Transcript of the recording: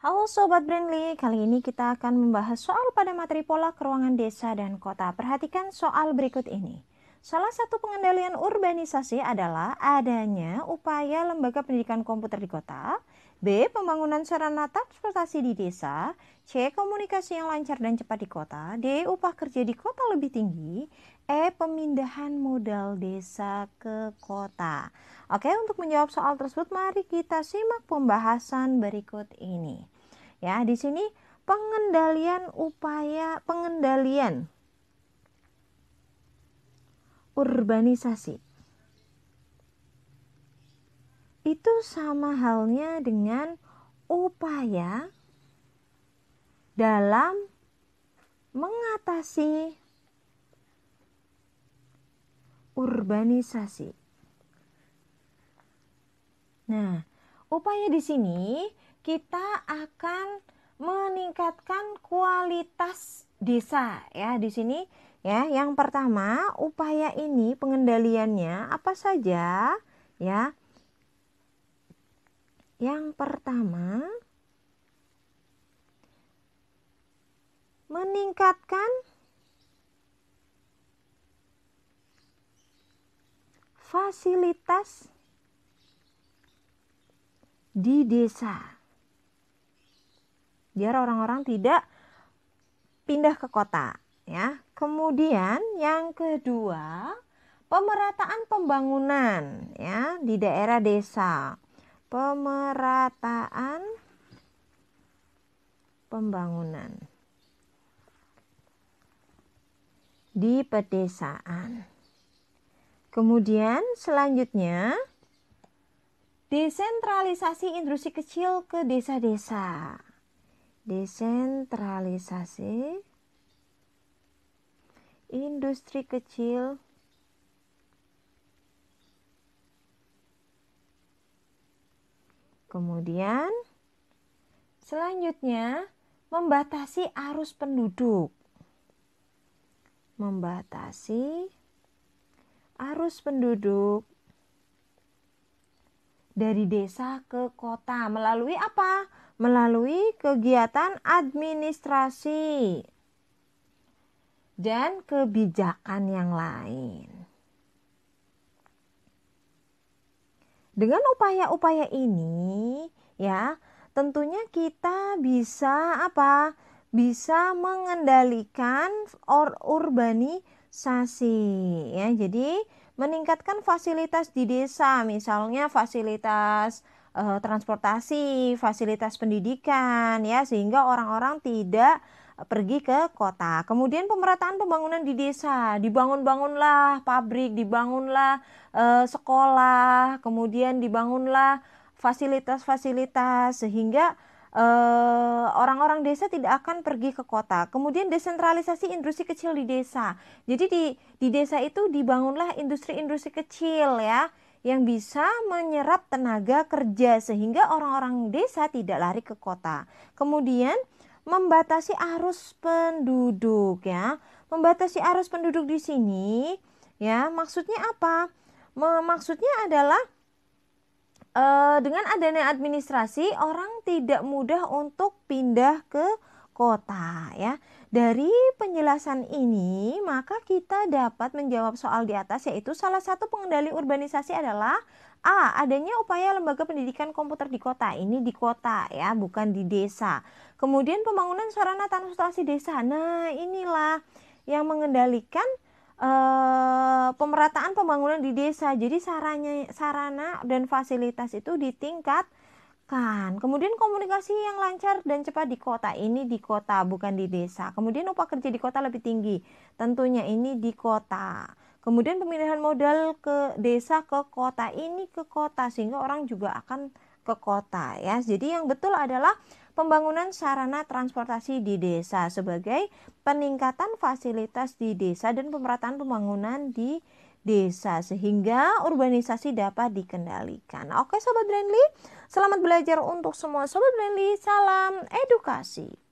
Halo Sobat Brandly, kali ini kita akan membahas soal pada materi pola keruangan desa dan kota. Perhatikan soal berikut ini. Salah satu pengendalian urbanisasi adalah adanya upaya lembaga pendidikan komputer di kota, B. Pembangunan sarana transportasi di desa, C. Komunikasi yang lancar dan cepat di kota, D. Upah kerja di kota lebih tinggi, E. Pemindahan modal desa ke kota. Oke, untuk menjawab soal tersebut mari kita simak pembahasan berikut ini. Ya, di sini pengendalian upaya pengendalian urbanisasi. Itu sama halnya dengan upaya dalam mengatasi urbanisasi. Nah, upaya di sini kita akan prioritas desa ya di sini ya. Yang pertama, upaya ini pengendaliannya apa saja ya? Yang pertama, meningkatkan fasilitas di desa. Biar orang-orang tidak pindah ke kota ya. Kemudian yang kedua, pemerataan pembangunan ya di daerah desa. Pemerataan pembangunan di pedesaan. Kemudian selanjutnya desentralisasi industri kecil ke desa-desa desentralisasi, industri kecil, kemudian selanjutnya membatasi arus penduduk. Membatasi arus penduduk dari desa ke kota melalui apa? melalui kegiatan administrasi dan kebijakan yang lain. Dengan upaya-upaya ini, ya, tentunya kita bisa apa? Bisa mengendalikan urbanisasi ya. Jadi, meningkatkan fasilitas di desa, misalnya fasilitas eh, transportasi, fasilitas pendidikan ya sehingga orang-orang tidak pergi ke kota. Kemudian pemerataan pembangunan di desa, dibangun-bangunlah pabrik, dibangunlah eh, sekolah, kemudian dibangunlah fasilitas-fasilitas sehingga eh, orang-orang desa tidak akan pergi ke kota. Kemudian desentralisasi industri kecil di desa. Jadi di di desa itu dibangunlah industri-industri kecil ya yang bisa menyerap tenaga kerja sehingga orang-orang desa tidak lari ke kota. Kemudian membatasi arus penduduk ya. Membatasi arus penduduk di sini ya, maksudnya apa? Maksudnya adalah eh, dengan adanya administrasi orang tidak mudah untuk pindah ke kota ya. Dari penjelasan ini, maka kita dapat menjawab soal di atas yaitu salah satu pengendali urbanisasi adalah A. Adanya upaya lembaga pendidikan komputer di kota. Ini di kota ya, bukan di desa. Kemudian pembangunan sarana transportasi desa. Nah, inilah yang mengendalikan Uh, pemerataan pembangunan di desa. Jadi saranya sarana dan fasilitas itu di tingkat Kan? Kemudian komunikasi yang lancar dan cepat di kota ini di kota bukan di desa. Kemudian upah kerja di kota lebih tinggi. Tentunya ini di kota. Kemudian pemindahan modal ke desa ke kota ini ke kota sehingga orang juga akan ke kota ya. Jadi yang betul adalah pembangunan sarana transportasi di desa sebagai peningkatan fasilitas di desa dan pemerataan pembangunan di desa sehingga urbanisasi dapat dikendalikan. Oke sobat Brandly, Selamat belajar untuk semua Sobat Blendy. Salam edukasi.